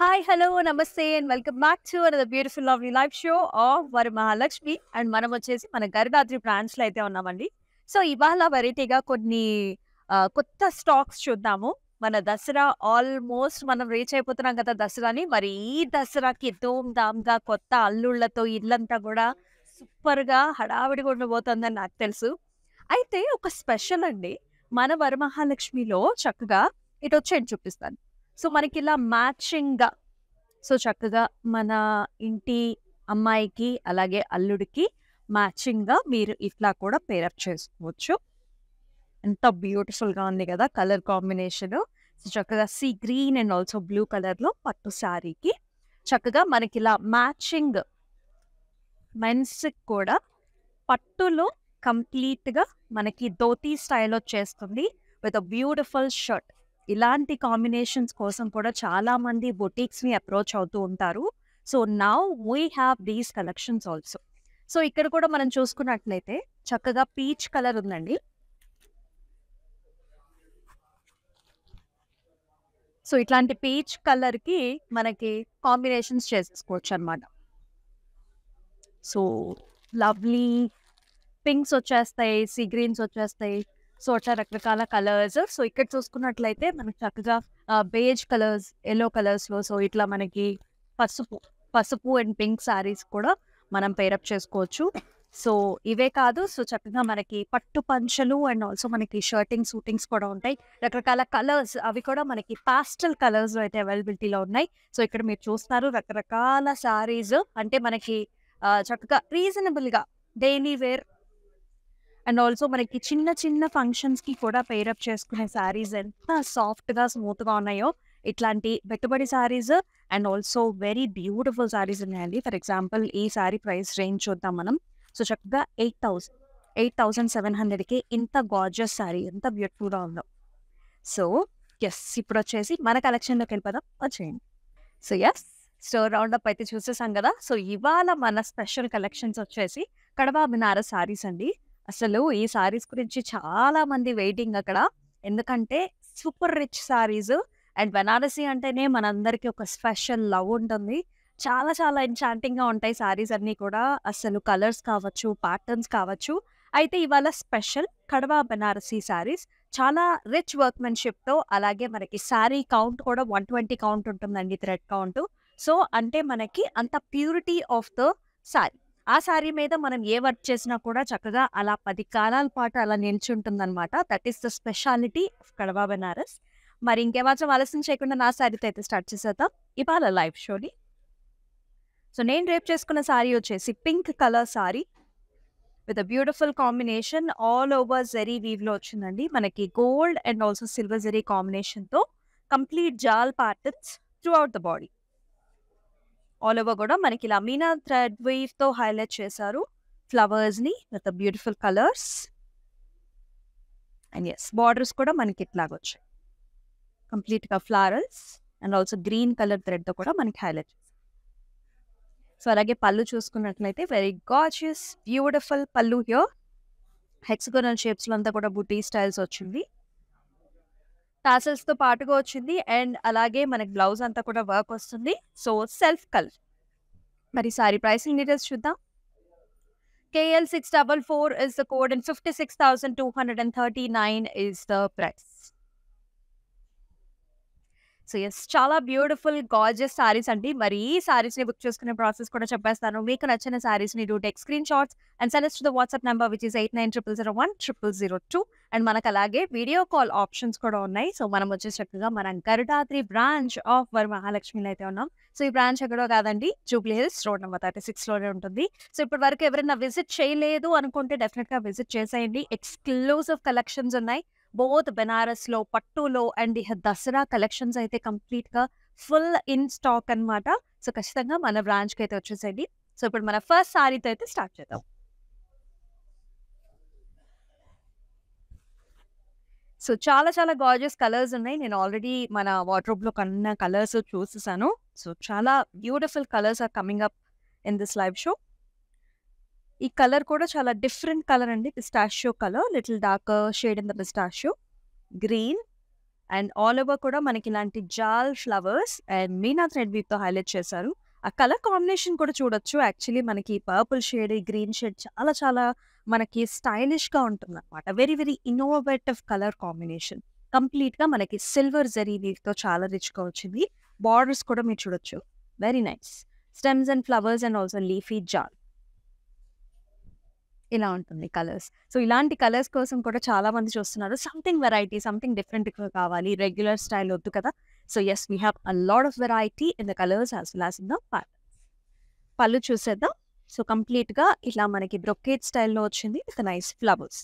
Hi hello నమస్తే and welcome back to on the beautiful lovely life show of Vari Mahalakshmi and మనం వచ్చేసి మన గరుడాద్రి బ్రాంచ్లో అయితే ఉన్నామండి సో ఇవాళ వెరైటీగా కొన్ని కొత్త స్టాక్స్ చూద్దాము మన దసరా ఆల్మోస్ట్ మనం రీచ్ అయిపోతున్నాం కదా దసరాని మరి ఈ దసరాకి ధూమ్ గా కొత్త అల్లుళ్లతో ఇల్లంతా కూడా సూపర్గా హడావిడిగా ఉండబోతుందని నాకు తెలుసు అయితే ఒక స్పెషల్ అండి మన వరమహాలక్ష్మిలో చక్కగా ఇటు వచ్చి చూపిస్తాను సో మనకి ఇలా మ్యాచింగ్గా సో చక్కగా మన ఇంటి అమ్మాయికి అలాగే అల్లుడికి మ్యాచింగ్గా మీరు ఇట్లా కూడా పేరప్ చేసుకోవచ్చు ఎంత బ్యూటిఫుల్గా ఉంది కదా కలర్ కాంబినేషన్ సో చక్కగా sea green and also blue కలర్లో పట్టు శారీకి చక్కగా మనకి ఇలా మ్యాచింగ్ మెన్స్కి కూడా పట్టులో కంప్లీట్గా మనకి ధోతి స్టైల్ వచ్చేస్తుంది విత్ అ బ్యూటిఫుల్ షర్ట్ ఇలాంటి కాంబినేషన్స్ కోసం కూడా చాలా మంది ని అప్రోచ్ అవుతూ ఉంటారు so now we have these collections also so ఇక్కడ కూడా మనం చూసుకున్నట్లయితే చక్కగా పీచ్ కలర్ ఉందండి సో ఇట్లాంటి పీచ్ కలర్కి మనకి కాంబినేషన్స్ చేసేసుకోవచ్చు అనమాట సో లవ్లీ పింక్స్ వచ్చేస్తాయి సీ గ్రీన్స్ వచ్చేస్తాయి సో అట్లా రకరకాల కలర్స్ సో ఇక్కడ చూసుకున్నట్లయితే మనకి చక్కగా బేజ్ కలర్స్ ఎల్లో లో సో ఇట్లా మనకి పసుపు పసుపు అండ్ పింక్ సారీస్ కూడా మనం పేరప్ చేసుకోవచ్చు సో ఇవే కాదు సో చక్కగా మనకి పట్టు పంచలు అండ్ ఆల్సో మనకి షర్టింగ్ షూటింగ్స్ కూడా ఉంటాయి రకరకాల కలర్స్ అవి కూడా మనకి పాస్టల్ కలర్స్ అయితే అవైలబిలిటీలో ఉన్నాయి సో ఇక్కడ మీరు చూస్తారు రకరకాల శారీస్ అంటే మనకి చక్కగా రీజనబుల్గా డైలీ వేర్ అండ్ ఆల్సో మనకి చిన్న చిన్న ఫంక్షన్స్కి కూడా పేరప్ చేసుకునే శారీస్ ఎంత సాఫ్ట్గా గా ఉన్నాయో ఇట్లాంటి పెట్టుబడి sarees and also very beautiful sarees ఉన్నాయండి ఫర్ ఎగ్జాంపుల్ ఈ సారీ ప్రైస్ రేంజ్ చూద్దాం మనం సో చక్కగా eight thousand eight thousand seven హండ్రెడ్కి ఇంత గార్జియస్ సారీ ఎంత బ్యూటిఫుల్గా ఉందో సో ఎస్ ఇప్పుడు వచ్చేసి మన కలెక్షన్లోకి వెళ్ళిపోదాం వచ్చేయండి so yes so round up అయితే చూసేసాం కదా సో ఇవాళ మన స్పెషల్ కలెక్షన్స్ వచ్చేసి కడవా మినార శారీస్ అండి అసలు ఈ సారీస్ గురించి చాలా మంది వెయిటింగ్ అక్కడ ఎందుకంటే super rich sarees and Banarasi అంటేనే మనందరికీ ఒక స్పెషల్ లవ్ ఉంటుంది చాలా చాలా గా ఉంటాయి సారీస్ అన్నీ కూడా అసలు కలర్స్ కావచ్చు ప్యాటర్న్స్ కావచ్చు అయితే ఇవాళ స్పెషల్ కడవా బెనారసీ సారీస్ చాలా రిచ్ తో అలాగే మనకి సారీ కౌంట్ కూడా వన్ ట్వంటీ కౌంట్ ఉంటుందండి థ్రెడ్ కౌంట్ సో అంటే మనకి అంత ప్యూరిటీ ఆఫ్ ద సారీ ఆ శారీ మీద మనం ఏ వర్క్ చేసినా కూడా చక్కగా అలా పది కాలాల పాటు అలా నిలిచి ఉంటుందన్నమాట that is the speciality of Kadhwa Banaras మరి ఇంకేమాత్రం ఆలస్యం చేయకుండా నా శారీతో అయితే స్టార్ట్ చేసేద్దాం ఇవాళ లైవ్ షోని సో నేను రేపు చేసుకున్న శారీ వచ్చేసి pink colour saree with a beautiful combination all over zari వీవ్లో వచ్చిందండి మనకి gold and also silver zari కాంబినేషన్తో కంప్లీట్ జాల్ patterns throughout the body all over కూడా మనకి ఇలా మీనా థ్రెడ్ తో హైలైట్ చేశారు ఫ్లవర్స్ని with beautiful colours and yes borders కూడా మనకి కంప్లీట్ కంప్లీట్గా florals and also green colour తో కూడా మనకి హైలైట్ సో అలాగే పళ్ళు చూసుకున్నట్లయితే వెరీ గాజియస్ బ్యూటిఫుల్ పళ్ళు హ్యూర్ హెక్సగోనల్ షేప్స్లో అంతా కూడా బుటీ స్టైల్స్ వచ్చింది టాసెల్స్ తో పాటుగా వచ్చింది అండ్ అలాగే మనకి గ్లౌజ్ అంతా కూడా వర్క్ వస్తుంది సో సెల్ఫ్ కలర్ మరి సారీ ప్రైసింగ్ డీటెయిల్స్ చూద్దాం KL six double four is the code and fifty six thousand two hundred and thirty nine is the price so yes చాలా బ్యూటిఫుల్ గాజెస్ సారీస్ అండి మరి ఈ సారీస్ ని బుక్ చేసుకునే ప్రాసెస్ కూడా చెప్పేస్తాను మీకు నచ్చిన సారీస్ ని do take screenshots and select the WhatsApp number which is eight nine triple zero one triple zero two and మనకు అలాగే వీడియో కాల్ ఆప్షన్స్ కూడా ఉన్నాయి సో మనం వచ్చే చక్కగా మనం గరుడాద్రి బ్రాంచ్ ఆఫ్ వర్ మహాలక్ష్మిలో అయితే ఉన్నాం సో ఈ బ్రాంచ్ ఎక్కడో కాదండి Jubilee Hills road number thirty six లోనే ఉంటుంది సో ఇప్పటి వరకు ఎవరైనా విజిట్ చేయలేదు అనుకుంటే డెఫినెట్ గా విజిట్ చేసేయండి ఎక్స్క్లూసివ్ కలెక్షన్స్ ఉన్నాయి బోత్ లో పట్టులో అండ్ ఇహ దసరా కలెక్షన్స్ అయితే కంప్లీట్ గా ఫుల్ ఇన్ స్టాక్ అనమాట సో ఖచ్చితంగా మన బ్రాంచ్ కి అయితే వచ్చేసేయండి సో ఇప్పుడు మన ఫస్ట్ సారీతో అయితే స్టార్ట్ చేద్దాం సో చాలా చాలా గార్జియస్ కలర్స్ ఉన్నాయి నేను ఆల్రెడీ మన లో కన్నా కలర్స్ చూసేసాను సో చాలా beautiful colours are coming up in this live show ఈ కలర్ కూడా చాలా డిఫరెంట్ కలర్ అండి pistachio colour little dark shade in the pistachio green and all over కూడా మనకి ఇలాంటి జాల్ ఫ్లవర్స్ అండ్ మీనా థ్రెడ్ వీప్తో హైలైట్ చేశారు ఆ కలర్ కాంబినేషన్ కూడా చూడొచ్చు యాక్చువల్లీ మనకి పర్పుల్ షేడ్ గ్రీన్ షేడ్ చాలా చాలా మనకి స్టైలిష్గా ఉంటుంది అనమాట very very innovative colour combination కంప్లీట్గా మనకి సిల్వర్ జరీ వీవ్తో చాలా రిచ్గా వచ్చింది బార్డర్స్ కూడా మీరు చూడొచ్చు very nice stems and flowers and also leafy jaal ఇలా ఉంటుంది కలర్స్ సో ఇలాంటి కలర్స్ కోసం కూడా చాలా మంది చూస్తున్నారు సంథింగ్ వెరైటీ సంథింగ్ డిఫరెంట్ కావాలి రెగ్యులర్ స్టైల్ వద్దు కదా so yes we have a lot of variety in the colours as well as in the pallu చూసేద్దాం సో కంప్లీట్గా ఇలా మనకి బ్రొకేట్ స్టైల్లో వచ్చింది with nice flowers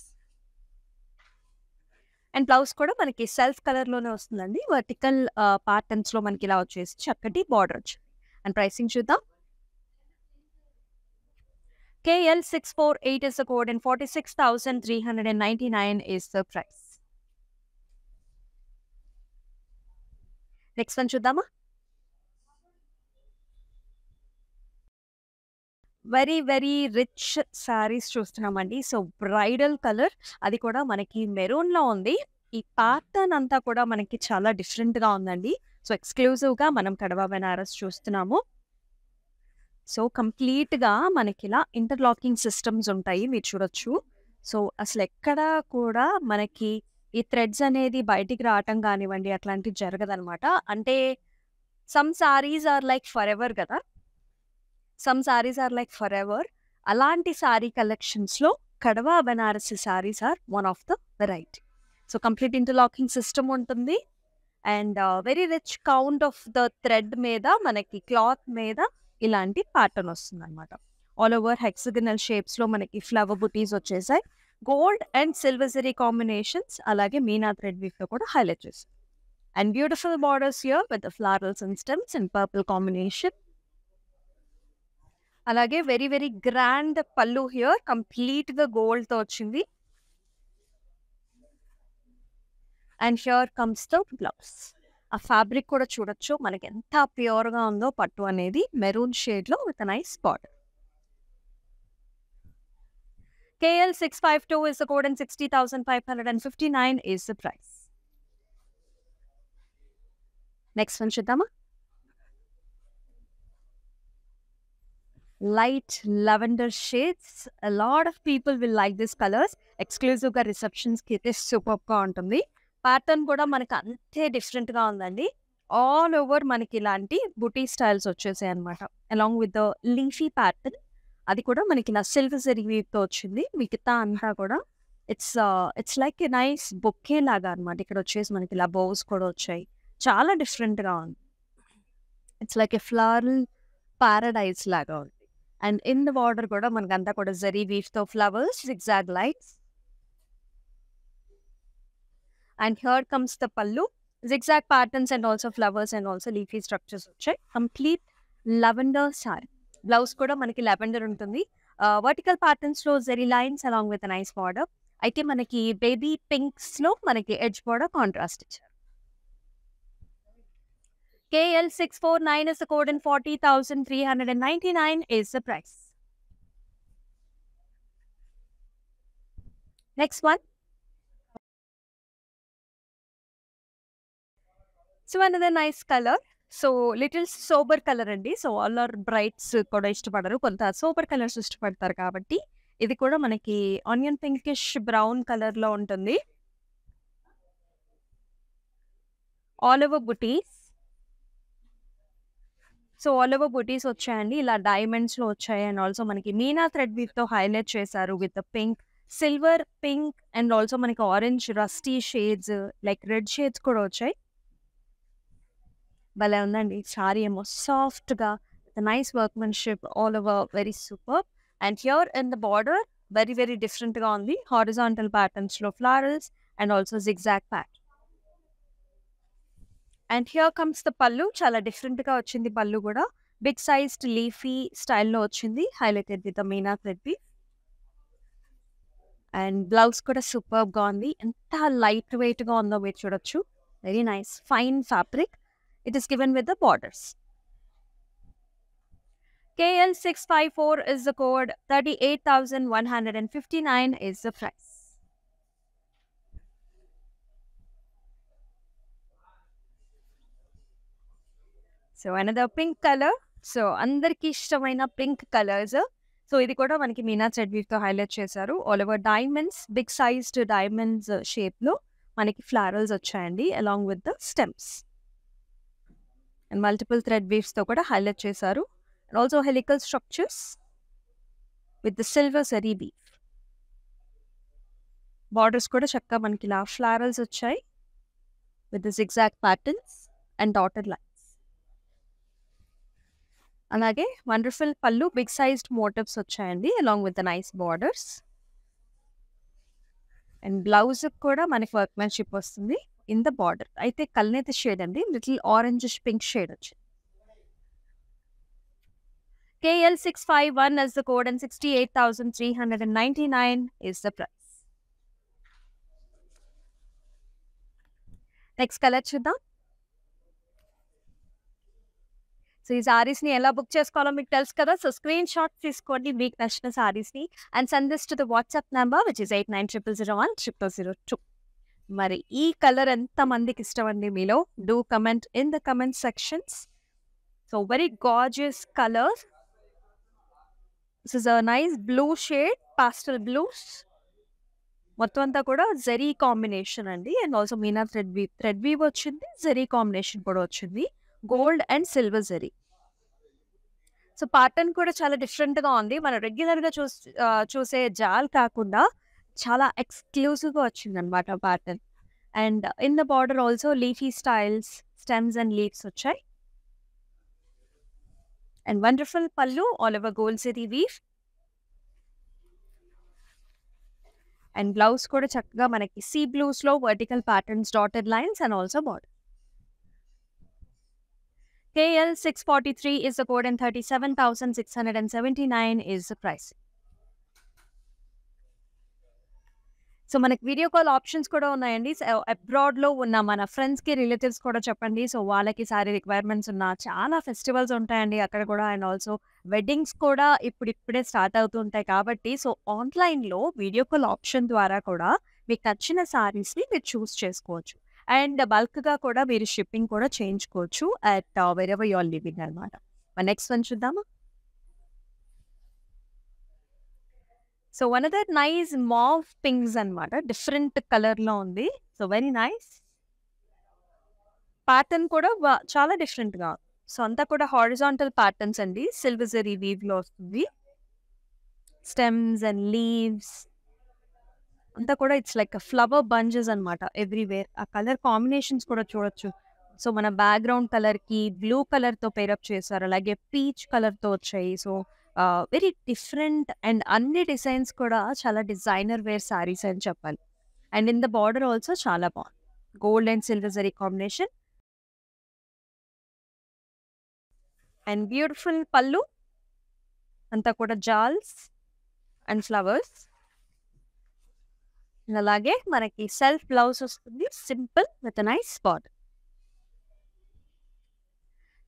and blouse కూడా మనకి సెల్ఫ్ కలర్లోనే వస్తుందండి వర్టికల్ లో మనకి ఇలా వచ్చేసి చక్కటి బార్డర్ వచ్చింది అండ్ ప్రైసింగ్ చూద్దాం KL648 is the code and 46,399 is the price. Next one, Shuddhama. Very very rich saris చూస్తున్నామండి సో బ్రైడల్ కలర్ అది కూడా మనకి మెరూన్లో ఉంది ఈ ప్యాటర్న్ అంతా కూడా మనకి చాలా డిఫరెంట్గా ఉందండి సో ఎక్స్క్లూజివ్గా మనం కడవ బెనారస్ చూస్తున్నాము సో కంప్లీట్గా మనకి ఇలా ఇంటర్లాకింగ్ సిస్టమ్స్ ఉంటాయి మీరు చూడొచ్చు సో అసలు ఎక్కడా కూడా మనకి ఈ థ్రెడ్స్ అనేది బయటికి రావటం కానివ్వండి అట్లాంటివి జరగదనమాట అంటే some saris are like for ever కదా some saris are like for ever అలాంటి సారీ కలెక్షన్స్లో kadwa Banarasi saris are one of the variety so complete interlocking system ఉంటుంది and very rich count of the thread మీద మనకి క్లాత్ మీద ఇలాంటి ప్యాటర్న్ వస్తుంది అనమాట ఆల్ ఓవర్ హెక్సగనల్ షేప్స్లో మనకి ఫ్లవర్ బుటీస్ వచ్చేసాయి gold and silver zari combinations అలాగే మీనా థ్రెడ్ వీక్తో కూడా హైలైట్ చేసాం and beautiful borders here with florals and stems and purple combination అలాగే very very grand pallu here కంప్లీట్గా గోల్డ్తో వచ్చింది and here comes the blouse ఆ ఫ్యాబ్రిక్ కూడా చూడొచ్చు మనకి ఎంత ప్యూర్గా ఉందో పట్టు అనేది మెరూన్ షేడ్లో with nice border KL 652 is the code and 60,559 is the price. Next one, Shidama. Light lavender shades. A lot of people will like these colors. Exclusive receptions ki super superb ga untundi. Pattern కూడా మనకి అంతే డిఫరెంట్గా ఉందండి all over మనకి ఇలాంటి బుటీ styles వచ్చేసాయి అనమాట along with the leafy pattern అది కూడా మనకి నా సెల్ఫ్ సెరివీతో వచ్చింది మిగతా అంతా కూడా it's it's like nice bouquet లాగా అనమాట ఇక్కడ వచ్చేసి మనకి ఇలా బౌస్ కూడా వచ్చాయి చాలా డిఫరెంట్గా ఉంది it's like a floral paradise లాగా ఉంది అండ్ ఇన్ ద బార్డర్ కూడా మనకంతా కూడా జరీ వీఫ్తో flowers exact lights and here comes the pallu zigzag patterns and also flowers and also leafy structures okay? complete lavender style blouse kuda manaki lavender untundi vertical patterns lo zari lines along with a nice border aithe manaki baby pink slow manaki edge border contrasted. KL649 is the code and 40,399 is the price. Next one. So another nice colour so little sober colour అండి so all are brights కూడా ఇష్టపడరు కొంత sober colours ఇష్టపడతారు కాబట్టి ఇది కూడా మనకి onion pinkish brown కలర్లో ఉంటుంది all over butis so all over butis వచ్చాయండి ఇలా డైమండ్స్లో వచ్చాయి అండ్ ఆల్సో మనకి మీనా థ్రెడ్ తో హైలైట్ చేశారు with pink silver pink and also మనకి orange rusty shades like red shades కూడా వచ్చాయి భలే ఉందండి శారీ ఏమో సాఫ్ట్గా the nice workmanship all over very super and here in the border very very డిఫరెంట్గా ఉంది హారిజాంటల్ ప్యాటర్న్స్లో florals and also zigzag pattern and here comes the పళ్ళు చాలా డిఫరెంట్గా వచ్చింది పళ్ళు కూడా బిగ్ సైజ్డ్ లీఫీ స్టైల్లో వచ్చింది హైలైటెడ్ విత్ మీనా రెడ్డి అండ్ బ్లౌజ్ కూడా సూపర్గా ఉంది ఎంత లైట్ వెయిట్గా ఉందో మీరు చూడొచ్చు very nice fine fabric it is given with the borders. KL654 is the code, 38,159 is the price. So another pink color. So under Kishtavaina pink colors. So this is manki Meena said we've highlight chesaru. All over diamonds, big sized diamonds uh, shape lo. Manaki flowers are along with the stems. And multiple thread వేవ్స్తో కూడా highlight చేశారు and also helical structures with the silver zari weave borders కూడా చక్కగా మనకి ఇలా florals వచ్చాయి with this exact patterns and dotted lines అలాగే wonderful pallu big sized motifs వచ్చాయండి along with the nice borders and blouse కూడా మనకి వర్క్మెన్షిప్ వస్తుంది ఇన్ ద బార్డర్ అయితే కల్నేతి షేడ్ అండి little orangeish pink shade. వచ్చింది KL651 is the code and 68,399 is the price. Next color, So, these book chess column, it tells color. So, screenshot, please code the week national and send this to the WhatsApp number, which is 89001 0002. మరి ఈ colour ఎంత మందికి ఇష్టం అండి మీలో do comment in the comment sections so very gorgeous colour this is a nice blue shade pastel blues మొత్తం అంతా కూడా జెరీ కాంబినేషన్ అండి అండ్ ఆల్సో మీనా థ్రెడ్ వీ థ్రెడ్ వీ వచ్చింది జెరీ కాంబినేషన్ కూడా వచ్చింది gold and silver zari so pattern కూడా చాలా డిఫరెంట్గా ఉంది మనం రెగ్యులర్గా చూ చూసే జాల్ కాకుండా చాలా ఎక్స్క్లూజివ్గా వచ్చిందనమాట pattern and in the border also leafy styles stems and leaves వచ్చాయి and wonderful pallu all over gold సిటీ వీఫ్ అండ్ బ్లౌజ్ కూడా చక్కగా మనకి సీ బ్లూస్లో vertical patterns dotted lines and also border KL643 is the code and 37,679 is the price. So మనకి video call options కూడా ఉన్నాయండి అబ్రాడ్లో ఉన్న మన ఫ్రెండ్స్కి రిలేటివ్స్ కూడా చెప్పండి సో వాళ్ళకి సారీ రిక్వైర్మెంట్స్ ఉన్న చాలా ఫెస్టివల్స్ ఉంటాయండి అక్కడ కూడా అండ్ ఆల్సో వెడ్డింగ్స్ కూడా ఇప్పుడు ఇప్పుడే స్టార్ట్ అవుతూ ఉంటాయి కాబట్టి సో ఆన్లైన్లో వీడియో కాల్ ఆప్షన్ ద్వారా కూడా మీకు నచ్చిన సారీస్ని మీరు చూస్ చేసుకోవచ్చు అండ్ బల్క్గా కూడా మీరు షిప్పింగ్ కూడా చేయించుకోవచ్చు అట్ వెరెవర్ యువర్ లివింగ్ అనమాట నెక్స్ట్ వన్ చూద్దామా సో వన్ అదర్ నైస్ మాఫ్ పింగ్స్ అనమాట డిఫరెంట్ కలర్ లో ఉంది సో వెరీ నైస్ ప్యాటర్న్ కూడా చాలా డిఫరెంట్గా సో అంతా కూడా హారిజాంటల్ ప్యాటర్న్స్ అండి సిల్వర్ జరీ లో వస్తుంది స్టెమ్స్ అండ్ లీవ్స్ అంతా కూడా ఇట్స్ లైక్ ఫ్లవర్ బంజెస్ అనమాట ఎవ్రీవేర్ ఆ కలర్ కాంబినేషన్స్ కూడా చూడొచ్చు సో మన బ్యాక్గ్రౌండ్ కలర్కి బ్లూ కలర్తో పేరప్ చేశారు అలాగే పీచ్ కలర్తో వచ్చాయి సో వెరీ డిఫరెంట్ అండ్ అన్ని డిజైన్స్ కూడా చాలా డిజైనర్ వేర్ శారీస్ అని చెప్పాలి and in the border also చాలా బాగుంది gold and silver zari combination and beautiful pallu అంతా కూడా జాల్స్ అండ్ ఫ్లవర్స్ అలాగే మనకి సెల్ఫ్ బ్లౌజ్ వస్తుంది simple with nice border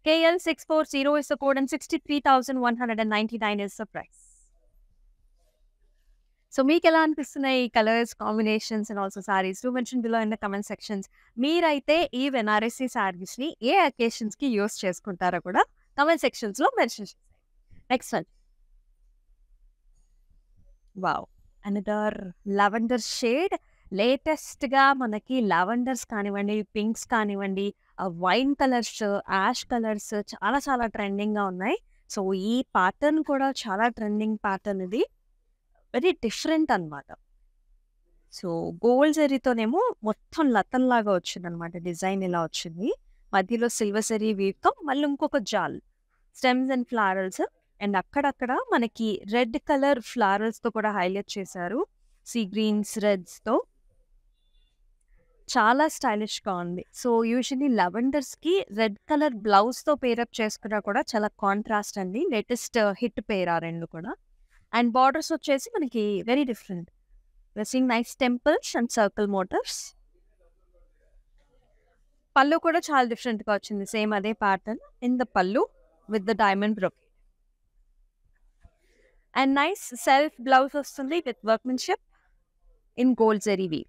KL640 is the code and 63,199 is the price. So, me kela anpisunai colors, combinations and also sarees. Do mention below in the comment sections. Me raite e venarisi sarees ni e occasions ki use chess kuntara kuda. Comment sections lo mention. Next one. Wow. Another lavender shade. లేటెస్ట్గా మనకి lavenders కానివ్వండి pinks కానివ్వండి wine colours ash colours చాలా చాలా ట్రెండింగ్గా ఉన్నాయి so ఈ pattern కూడా చాలా ట్రెండింగ్ ప్యాటర్న్ ఇది వెరీ డిఫరెంట్ అనమాట సో గోల్డ్ జరీతోనేమో మొత్తం లతన్లాగా వచ్చింది అనమాట డిజైన్ ఇలా వచ్చింది మధ్యలో సిల్వర్ జరీ వీటితో మళ్ళీ ఇంకొక జాల్ స్టెమ్స్ అండ్ ఫ్లారల్స్ అండ్ అక్కడక్కడ మనకి రెడ్ కలర్ ఫ్లారల్స్తో కూడా హైలైట్ చేశారు సీ గ్రీన్స్ రెడ్స్తో చాలా స్టైలిష్ గా ఉంది సో యూజువలీ లెవెండర్స్ కి రెడ్ కలర్ బ్లౌజ్ తో పేరప్ చేసుకున్నా కూడా చాలా కాంట్రాస్ట్ అండి లేటెస్ట్ హిట్ పేర్ ఆ రెండు కూడా అండ్ బార్డర్స్ వచ్చేసి మనకి very different dressing nice temples and circle motifs పళ్ళు కూడా చాలా డిఫరెంట్ గా వచ్చింది సేమ్ అదే pattern in the pallu with the diamond brocade and nice self blouse వస్తుంది with workmanship in gold zari weave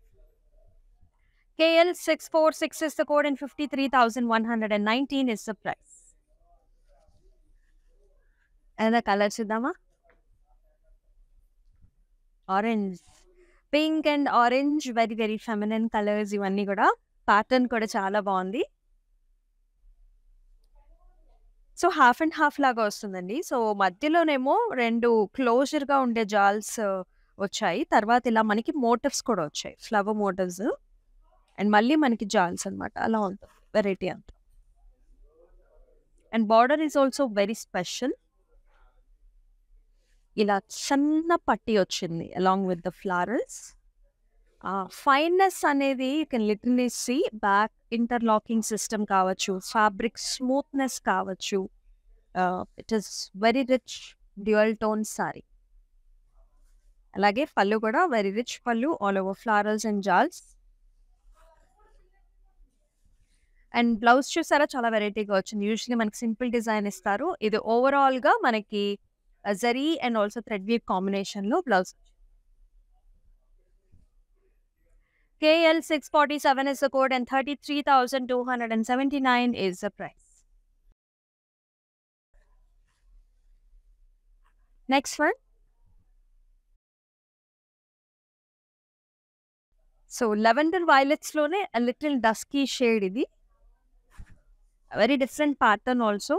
KL646 is the code and 53,119 is the price. ఏదైనా colour చూద్దామా orange pink and orange very very feminine colours ఇవన్నీ కూడా pattern కూడా చాలా బాగుంది so half and half లాగా వస్తుందండి సో మధ్యలోనేమో రెండు క్లోజర్గా ఉండే జాల్స్ uh, వచ్చాయి తర్వాత ఇలా మనకి మోటివ్స్ కూడా వచ్చాయి ఫ్లవర్ మోటివ్స్ అండ్ మళ్ళీ మనకి జాల్స్ అనమాట అలా ఉంటుంది వెరైటీ అంత and border is also very special ఇలా చిన్న పట్టి వచ్చింది along with the florals fineness అనేది you can literally see back interlocking system కావచ్చు ఫ్యాబ్రిక్ స్మూత్నెస్ కావచ్చు it is very rich dual tone sari అలాగే పళ్ళు కూడా very rich pallu all over florals and jaals and blouse చూసారా చాలా వెరైటీగా వచ్చింది యూజువలీ మనకి సింపుల్ డిజైన్ ఇస్తారు ఇది ఓవరాల్ గా మనకి zari and also thread combination లో blouse three thousand two hundred and seventy nine is the price next one so lavender violets లోనే లిటిల్ డస్కీ షేడ్ ఇది very different pattern also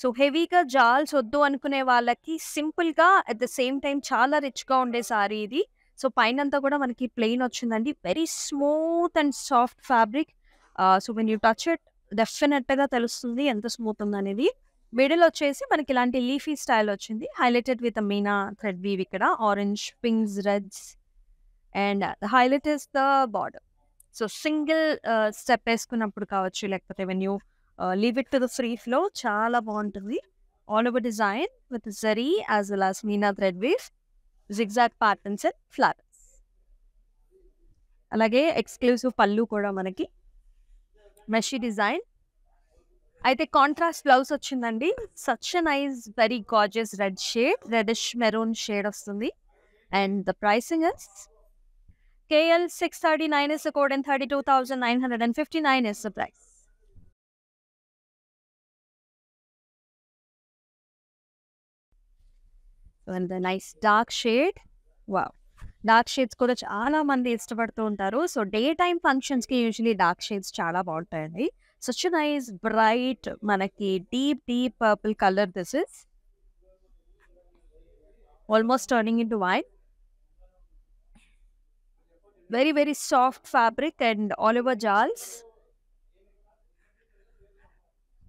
so హెవీగా జాల్స్ వద్దు అనుకునే వాళ్ళకి సింపుల్గా అట్ ద సేమ్ టైం చాలా రిచ్గా ఉండే సారీ ఇది సో పైన అంతా కూడా మనకి ప్లెయిన్ వచ్చిందండి very smooth and soft fabric so when you touch it డెఫినెట్గా తెలుస్తుంది ఎంత స్మూత్ ఉంది అనేది మిడిల్ వచ్చేసి మనకి ఇలాంటి లీఫీ స్టైల్ వచ్చింది హైలైటెడ్ విత్ మీనా థ్రెడ్ వీవ్ ఇక్కడ orange pinks reds and highlight is the border so single step వేసుకున్నప్పుడు కావచ్చు లేకపోతే when you leave it to the free flow చాలా బాగుంటుంది all over design with zari as well as మీనా thread weave zigzag patterns and flowers అలాగే exclusive pallu కూడా మనకి మెషీ డిజైన్ అయితే కాంట్రాస్ట్ బ్లౌజ్ వచ్చిందండి such nice very gorgeous red shade red maroon shade వస్తుంది and the pricing is KL639 is the code and 32,959 is the price. And the nice dark shade. Wow. Dark shades kuda chala mandi istapadutuntaru. So daytime functions ki usually dark shades chala baaguntayi. Such a nice bright manaki deep deep purple color this is. Almost turning into white very very soft fabric and Oliver Jarls.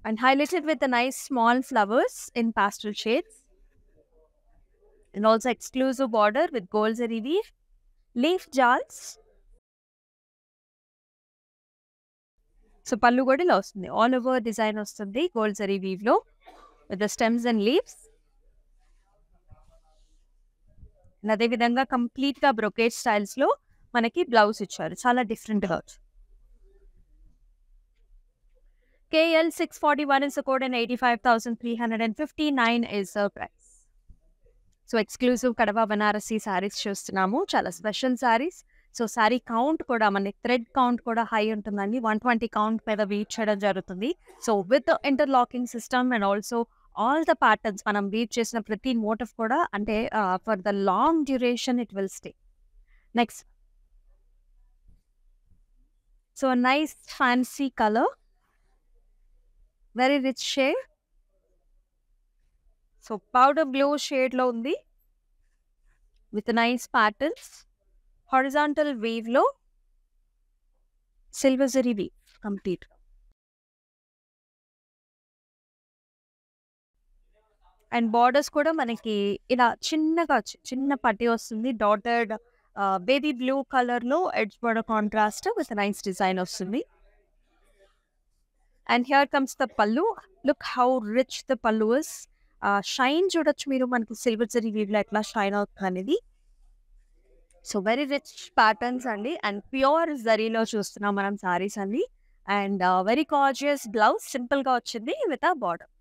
And highlighted with the nice small flowers in pastel shades. And also exclusive border with gold zari leaf. Leaf jars. So pallu godi lost. All over design of the gold zari weave lo With the stems and leaves. Nadevidanga complete the brocade styles lo. మనకి blouse ఇచ్చారు చాలా different K L six forty one డిఫరెంట్గా and eighty five thousand three hundred and fifty nine is price so exclusive kadwa Banarasi saris చూస్తున్నాము చాలా special saris so sari count కూడా మన thread count కూడా high ఉంటుందండి వన్ ట్వంటీ కౌంట్ మీద వీట్ చేయడం జరుగుతుంది so with interlocking system and also all the patterns మనం వీట్ చేసిన ప్రతి మోటఫ్ కూడా అంటే for the long duration it will stay next so nice fancy colour very rich shade so powder blue షేడ్లో ఉంది విత్ నైస్ ప్యాటర్న్స్ హారిజాంటల్ వేవ్లో silver zari weave complete and borders కూడా మనకి ఇలా చిన్నగా చిన్న పట్టి వస్తుంది డాటర్డ్ బేబీ బ్లూ కలర్ లో edge border contrast with nice design వస్తుంది and here comes the pallu look how rich the pallu is shine చూడొచ్చు మీరు మనకి సిల్వర్ జరీ వీడియో ఎట్లా షైన్ అవుతుంది అనేది సో వెరీ రిచ్ ప్యాటర్న్స్ అండి అండ్ ప్యూర్ జరీలో చూస్తున్నాం మనం సారీస్ అండి అండ్ వెరీ కాజియస్ బ్లౌజ్ సింపుల్గా వచ్చింది విత్ ఆ బార్డర్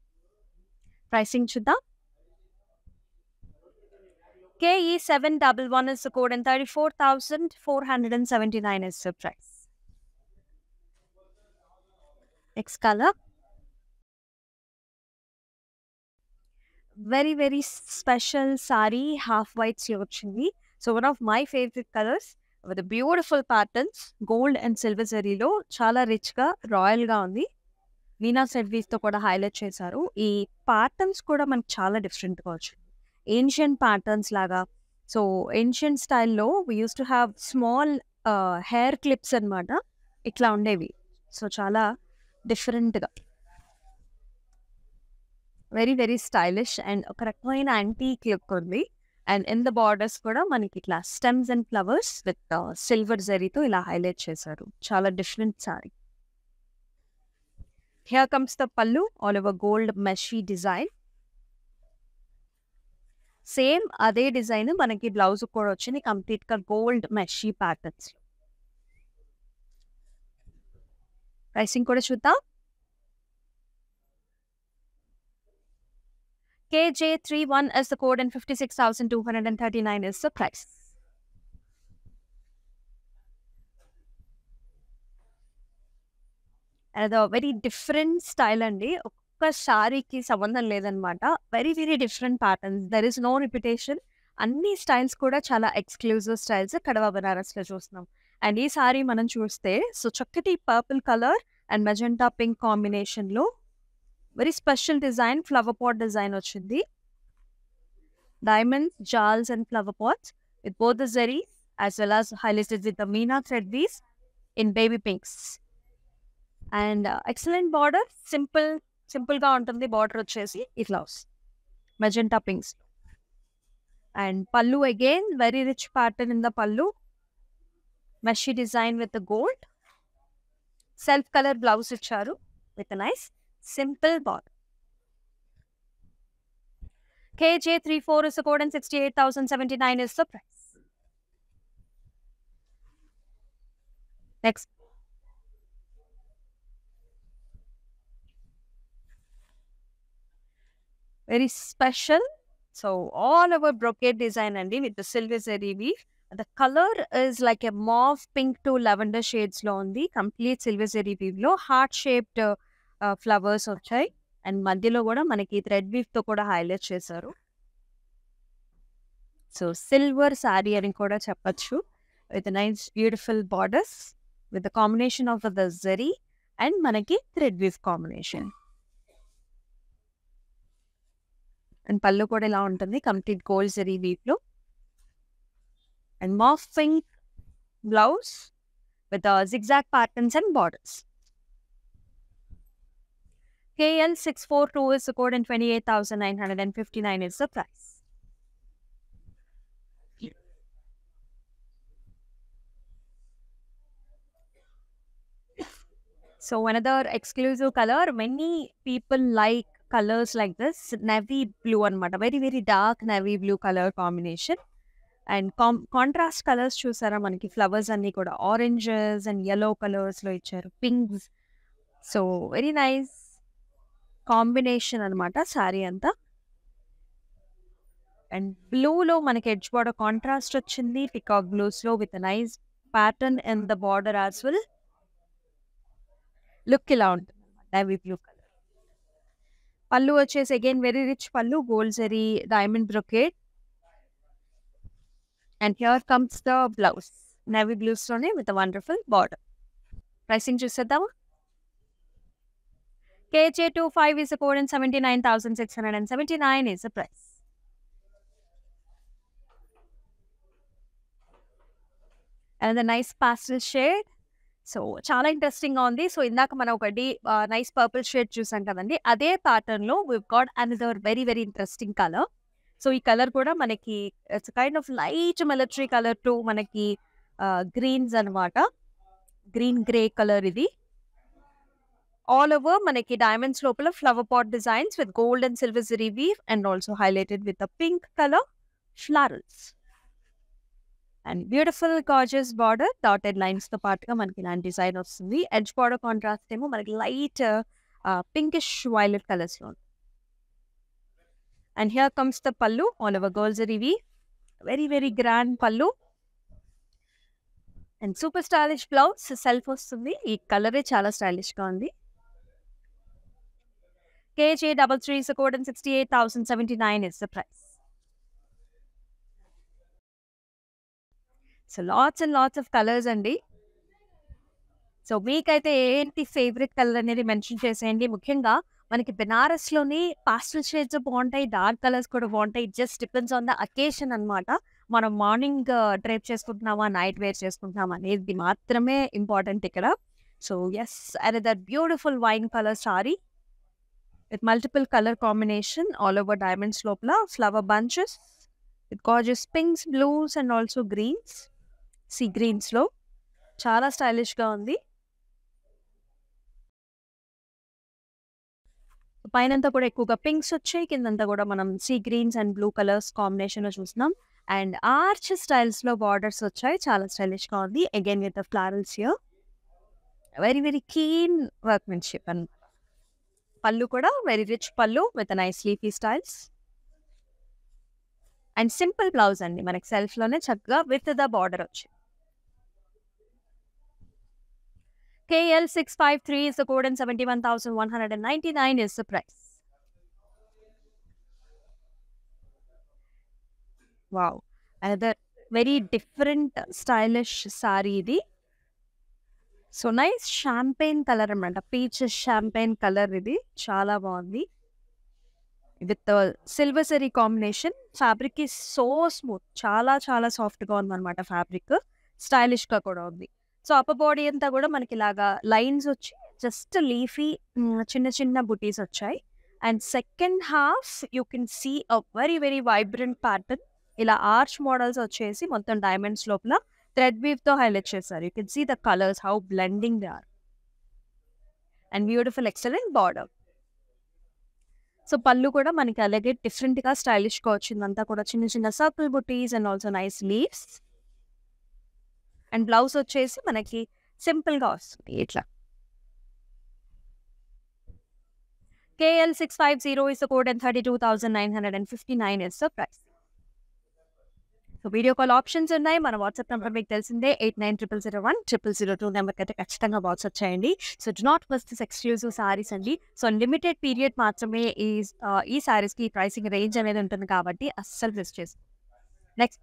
ప్రైసింగ్ చూద్దాం K E seven double one is code and thirty four thousand four hundred and seventy nine is price next colour very very special sari half whites వచ్చింది so one of my favourite colours with beautiful patterns gold and silver జరీలో చాలా రిచ్గా రాయల్గా ఉంది మీనా సెడ్వీస్తో కూడా highlight చేశారు ఈ patterns కూడా మనకి చాలా డిఫరెంట్గా వచ్చింది ఏన్షియంట్ ప్యాటర్న్స్ లాగా సో ఏన్షియంట్ స్టైల్లో we use to have small hair clips అనమాట ఇట్లా ఉండేవి సో చాలా డిఫరెంట్గా వెరీ వెరీ స్టైలిష్ అండ్ ఒక రకమైన యాంటీ క్లిప్ ఉంది అండ్ ఇన్ ద బార్డర్స్ కూడా మనకి ఇట్లా stems and flowers with silver జరీతో ఇలా హైలైట్ చేశారు చాలా different sari here comes the pallu all over gold మెషీ డిజైన్ सेम अदे డిజైన్ मन की ब्लौज कंप्लीट गोल గా pattern pricing patterns KJ31 is the code and 56,239 is the price. very different style, and the ఒక్క శారీకి సంబంధం లేదనమాట very very different patterns there is no repetition అన్ని స్టైల్స్ కూడా చాలా ఎక్స్క్లూజివ్ స్టైల్స్ కడవా బనారస్లో చూస్తున్నాం అండ్ ఈ సారీ మనం చూస్తే సో చక్కటి purple colour and magenta pink కాంబినేషన్లో very special design flower pot design వచ్చింది డైమండ్స్ జాల్స్ and flower pots with both the zari as well as highlighted with the meena thread these in baby pinks and excellent border simple సింపుల్గా ఉంటుంది border వచ్చేసి ఇట్లా వస్తుంది magenta pinks and pallu again very rich pattern in the pallu మెషి design with gold self colour blouse ఇచ్చారు with nice simple border KJ three four is the code and sixty eight thousand seventy nine is the price. Next. Very special so all over brocade design అండి with silver zari the colour is like a mauve pink to lavender shades లో ఉంది complete silver zari లో heart shaped flowers వచ్చాయి and మధ్యలో కూడా మనకి thread weave తో కూడా హైలైట్ చేశారు సో సిల్వర్ శారీ అని కూడా చెప్పచ్చు with nice beautiful borders with combination of the zari and మనకి thread weft combination and pallu కూడా ఇలా ఉంటుంది complete gold zari And and mauve blouse blouse with zigzag patterns and borders KL six four two is the code and twenty eight thousand nine hundred and fifty nine is the price. So another exclusive color, many people like colours like this navy blue అనమాట very very dark navy blue colour combination and con contrast colours చూసారా మనకి flowers అన్ని కూడా oranges and yellow colours లో ఇచ్చారు pinks so very nice combination అనమాట శారీ అంతా and బ్లూలో మనకి ఎడ్జ్ బార్డర్ కాంట్రాస్ట్ వచ్చింది పికాక్ బ్లూస్లో with nice pattern and the border as well look ఇలా ఉంటుంది నవీ బ్లూ కలర్ పళ్ళు వచ్చేసి again very rich pallu gold zari diamond brocade and here comes the blouse navy బ్లూస్లోనే విత్ వండర్ఫుల్ బార్డర్ ప్రైసింగ్ చూసేద్దామా KJ 25 is the code and 79,679 is the price. And the nice pastel shade. So చాలా interesting గా ఉంది so ఇందాక మనం ఒకటి nice purple shade చూసాం కదండి అదే ప్యాటర్న్ లో we've got another very very interesting colour so ఈ కలర్ కూడా మనకి it's kind of light military colour to మనకి గ్రీన్స్ అనమాట గ్రీన్ గ్రే కలర్ ఇది ఆల్ ఓవర్ మనకి డైమండ్స్ లోపల flower pot designs with gold and silver zari weave and also highlighted with the pink colour florals and beautiful కాజెస్ border dotted lines తో పాటుగా మనకి ఇలాంటి డిజైన్ వస్తుంది ఎడ్జ్ బార్డర్ కాంట్రాస్ట్ ఏమో మనకి లైట్ పింకిష్ వైలెట్ కలర్స్ లో and here comes the pallu all our girls ఇవి very very grand pallu and super stylish blouse self వస్తుంది ఈ కలరే చాలా స్టైలిష్ గా ఉంది KJ double three sixty eight thousand seventy nine is the price so lots and lots of colours అండి so మీకైతే ఏంటి ఫేవరెట్ కలర్ అనేది మెన్షన్ చేసేయండి ముఖ్యంగా మనకి బెనారస్ లోని పాస్టల్ షేడ్స్ బాగుంటాయి డార్క్ కలర్స్ కూడా బాగుంటాయి just depends on the occasion అనమాట మనం మార్నింగ్ డ్రైప్ uh, చేసుకుంటున్నామా నైట్ వేర్ చేసుకుంటున్నామా అనేది మాత్రమే ఇంపార్టెంట్ ఇక్కడ so yes and that beautiful wine colour sari with multiple colour combination all over diamonds లోపల ఫ్లవర్ బంచెస్ విత్ కాజెస్ pinks blues and also greens sea గ్రీన్స్లో చాలా స్టైలిష్గా ఉంది పైనంతా కూడా ఎక్కువగా పింక్స్ వచ్చాయి కిందంతా కూడా మనం sea greens and blue colours కాంబినేషన్లో చూస్తున్నాం అండ్ ఆర్చ్ స్టైల్స్లో బార్డర్స్ వచ్చాయి చాలా స్టైలిష్గా ఉంది again with florals here very very work workmanship and pallu కూడా very rich pallu with nice leafy styles and simple blouse అండి మనకి సెల్ఫ్లోనే చక్కగా విత్ ద బార్డర్ వచ్చింది KL653 is the code and 71,199 is the price. Wow. Another very different stylish sari. Di. So nice champagne colour అనమాట peach champagne colour ఇది చాలా బాగుంది with silver zari combination fabric ఈ so smooth చాలా చాలా సాఫ్ట్గా ఉందన్నమాట ఫ్యాబ్రిక్ స్టైలిష్గా కూడా ఉంది సో అప్ప బాడీ అంతా కూడా మనకి ఇలాగా లైన్స్ వచ్చి జస్ట్ లీఫీ చిన్న చిన్న బుటీస్ వచ్చాయి and second half you can see a very very vibrant pattern ఇలా ఆర్చ్ మోడల్స్ వచ్చేసి మొత్తం డైమండ్స్ లోపల థ్రెడ్ తో హైలైట్ చేస్తారు you can see the colours how blending they are and beautiful excellent border so pallu కూడా మనకి అలాగే డిఫరెంట్గా స్టైలిష్గా వచ్చిందంతా కూడా చిన్న చిన్న సర్కిల్ బుటీస్ and also nice leaves and blouse వచ్చేసి మనకి సింపుల్ గా వస్తుంది ఇట్లా KL six five zero is code and thirty two thousand nine hundred and fifty nine is the price so video call options ఉన్నాయి మన వాట్సాప్ నెంబర్ మీకు తెలిసిందే eight nine triple zero one triple zero two number అయితే ఖచ్చితంగా WhatsApp చేయండి so do not first this exclusive saris అండి so limited period మాత్రమే ఈ ఈ సారీస్కి ప్రైసింగ్ రేంజ్ అనేది ఉంటుంది కాబట్టి అస్సలు మిస్ చేసుకో నెక్స్ట్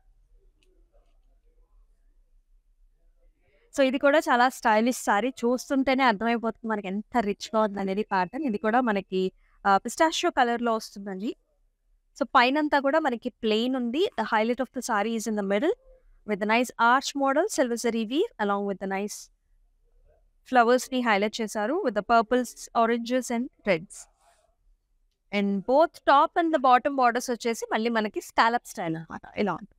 సో ఇది కూడా చాలా స్టైలిష్ సారీ చూస్తుంటేనే అర్థమైపోతుంది మనకి ఎంత రిచ్గా ఉంది అనేది ప్యాటర్న్ ఇది కూడా మనకి పిస్టాషియో కలర్లో వస్తుందండి సో పైనంతా కూడా మనకి ప్లెయిన్ ఉంది the highlight of the sari is in the middle with nice arch model silver weave along with nice flowers ని హైలైట్ చేశారు with purples oranges and reds and both top and the bottom borders వచ్చేసి మళ్ళీ మనకి scallop style అనమాట ఇలా ఉంటుంది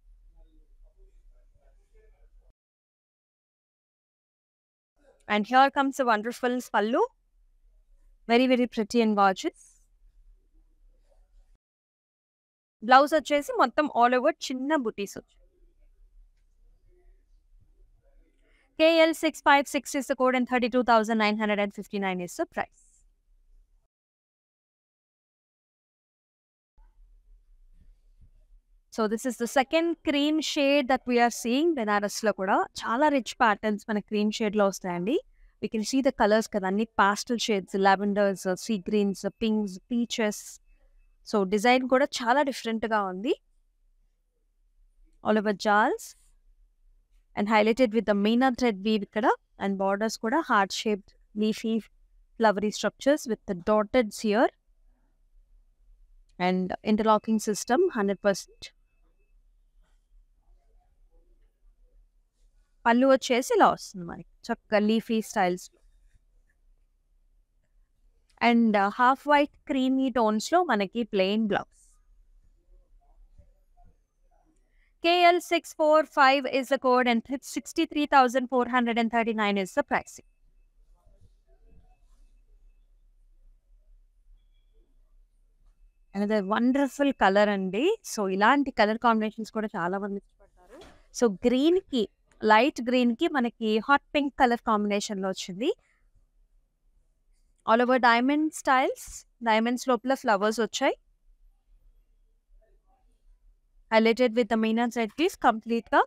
And here comes a wonderful spallu. Very, very pretty and gorgeous. Blouse achesi mottam all over chinna booty such. kl six five six is the code and 32,959 is the price. So this is the second cream shade that we are seeing బెనారస్లో కూడా చాలా rich patterns మన cream షేడ్లో వస్తాయండి we can see the colours కదా అన్ని pastel shades lavenders sea greens pinks peaches so design కూడా చాలా డిఫరెంట్గా ఉంది ఆల్ ఓవర్ జాల్స్ and highlighted with the meena thread weave ఇక్కడ అండ్ బార్డర్స్ కూడా heart shaped leafy flowery structures with dotteds here and interlocking system hundred percent పళ్ళు వచ్చేసి ఇలా వస్తుంది మనకి చక్కగా leafy styles and uh, half white creamy టోన్స్లో మనకి plain blouse KL six four five is the code and sixty three thousand four hundred and thirty nine is the pricing. Wonderful colour అండి so ఇలాంటి colour combinations కూడా చాలా మంది ఇష్టపడతారు so గ్రీన్కి light green ki manaki hot pink color combination lo All over diamond styles, diamonds lopla flowers ochai. Highlighted with the main and side complete ka.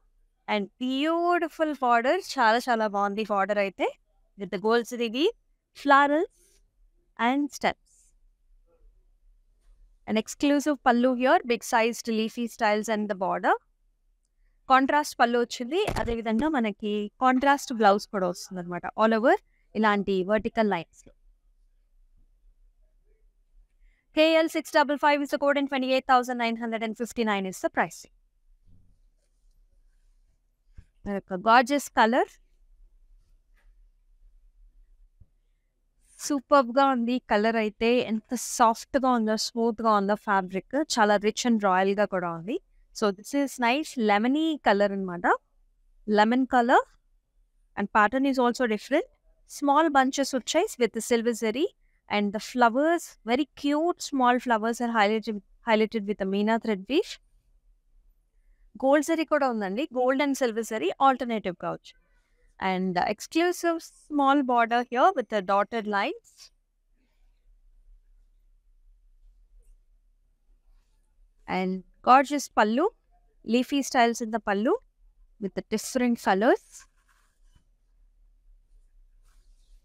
And beautiful border, chala chala bondi border aite. With the gold siri florals and steps. An exclusive pallu here, big sized leafy styles and the border. Contrast pallu వచ్చింది అదేవిధంగా మనకి contrast blouse కూడా వస్తుంది అనమాట all over ఇలాంటి vertical lines KL six double five is the code and twenty eight thousand nine hundred and fifty nine is the pricing. మరొక colour super గా ఉంది కలర్ అయితే ఎంత సాఫ్ట్ గా ఉందో స్మూత్ గా ఉందో ఫ్యాబ్రిక్ చాలా రిచ్ అండ్ రాయల్ గా కూడా ఉంది So this is nice lemony color in Mada. Lemon color. And pattern is also different. Small bunches of chais with the silver zari. And the flowers, very cute small flowers are highlighted, highlighted with the Meena thread weave. Gold zari koda undandi. Gold and silver zari alternative couch. And the exclusive small border here with the dotted lines. And gorgeous pallu, leafy styles in the pallu with the different colors.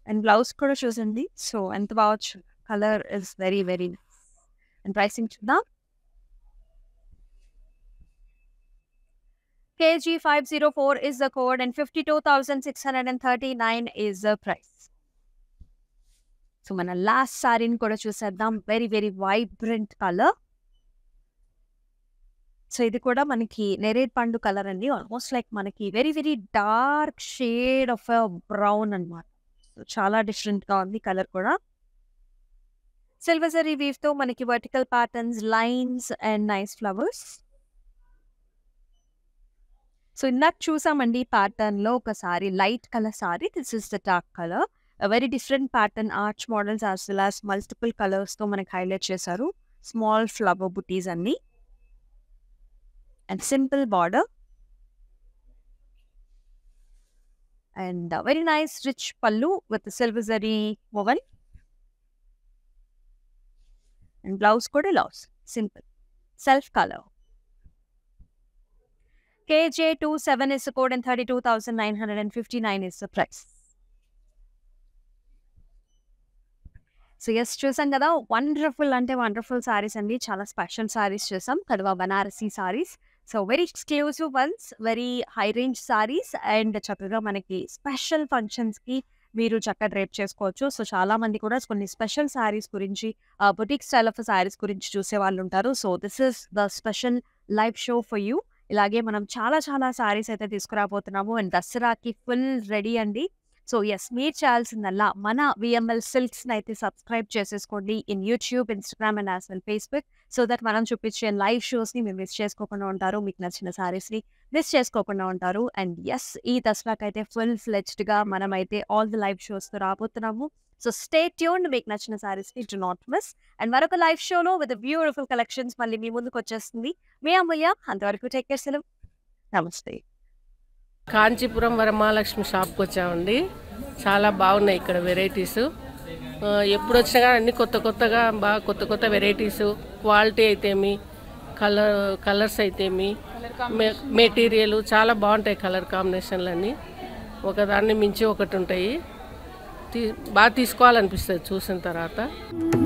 And blouse kuda chosendi. So, and the watch color is very, very nice. And pricing chudna. KG504 is the code and 52,639 is the price. So, mana last in sarin kuda chusadam. Very, very vibrant color. So ఇది కూడా మనకి నెరేట్ పండు colour అండి almost like మనకి very very dark shade of brown అనమాట చాలా డిఫరెంట్గా ఉంది కలర్ కూడా సిల్వర్ వీవ్ తో మనకి vertical patterns lines and nice flowers so ఇందాక చూసామండి లో ఒక sari light colour sari this is the dark colour very different pattern arch models are well multiple తో మనకి హైలైట్ చేశారు స్మాల్ ఫ్లవర్ బుటీస్ అన్నీ and simple border. And a very nice rich pallu with the silver zari woven. And blouse code loss. Simple. Self color. KJ27 is the code and 32,959 is the price. So, yes, chosen. Wonderful and wonderful saris and chala special saris chosen. Kadwa banarasi saris. So very exclusive ones very high range saris and చక్కగా మనకి special ఫంక్షన్స్కి మీరు చక్కగా drape చేసుకోవచ్చు so చాలా మంది కూడా కొన్ని స్పెషల్ సారీస్ గురించి బొటిక్ స్టైల్ ఆఫ్ సారీస్ గురించి చూసే వాళ్ళు ఉంటారు so this is the special live show for you ఇలాగే మనం చాలా చాలా సారీస్ అయితే తీసుకురాబోతున్నాము అండ్ దసరాకి ఫుల్ రెడీ అండి సో ఎస్ మీరు చేయాల్సిందల్లా మన విఎంఎల్ సిల్క్స్ని అయితే సబ్స్క్రైబ్ చేసేసుకోండి in YouTube Instagram and as well Facebook so that మనం చూపించే లైవ్ షోస్ని మీరు మిస్ చేసుకోకుండా ఉంటారు మీకు నచ్చిన ని మిస్ చేసుకోకుండా ఉంటారు అండ్ ఎస్ ఈ దసరాకైతే ఫుల్ మనం మనమైతే ఆల్ ది లైవ్ షోస్తో రాబోతున్నాము సో స్టే ట్యూన్ మీకు నచ్చిన ని డు నాట్ మిస్ అండ్ మరొక లైవ్ షోలో విత్ బ్యూటిఫుల్ కలెక్షన్స్ మళ్ళీ మీ ముందుకు వచ్చేస్తుంది మీ అమూల్య అంతవరకు టేక్ కేర్ సెలవు నమస్తే కాంచీపురం వరమహాలక్ష్మి షాప్కి వచ్చామండి చాలా బాగున్నాయి ఇక్కడ వెరైటీస్ ఎప్పుడు వచ్చినా కానీ అన్ని కొత్త కొత్తగా బాగా కొత్త కొత్త వెరైటీస్ క్వాలిటీ అయితేమి కలర్ కలర్స్ అయితేమి మెటీరియల్ చాలా బాగుంటాయి కలర్ కాంబినేషన్లు అన్నీ ఒకదాన్ని మించి ఒకటి ఉంటాయి బాగా తీసుకోవాలనిపిస్తుంది చూసిన తర్వాత